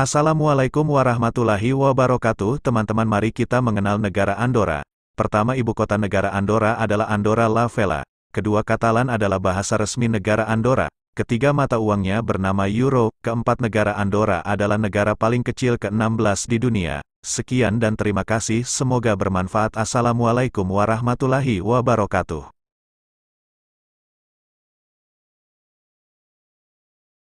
Assalamualaikum warahmatullahi wabarakatuh teman-teman mari kita mengenal negara Andorra. Pertama ibu kota negara Andorra adalah Andorra la Vella. Kedua Katalan adalah bahasa resmi negara Andorra. Ketiga mata uangnya bernama Euro, keempat negara Andorra adalah negara paling kecil ke-16 di dunia. Sekian dan terima kasih, semoga bermanfaat. Assalamualaikum warahmatullahi wabarakatuh.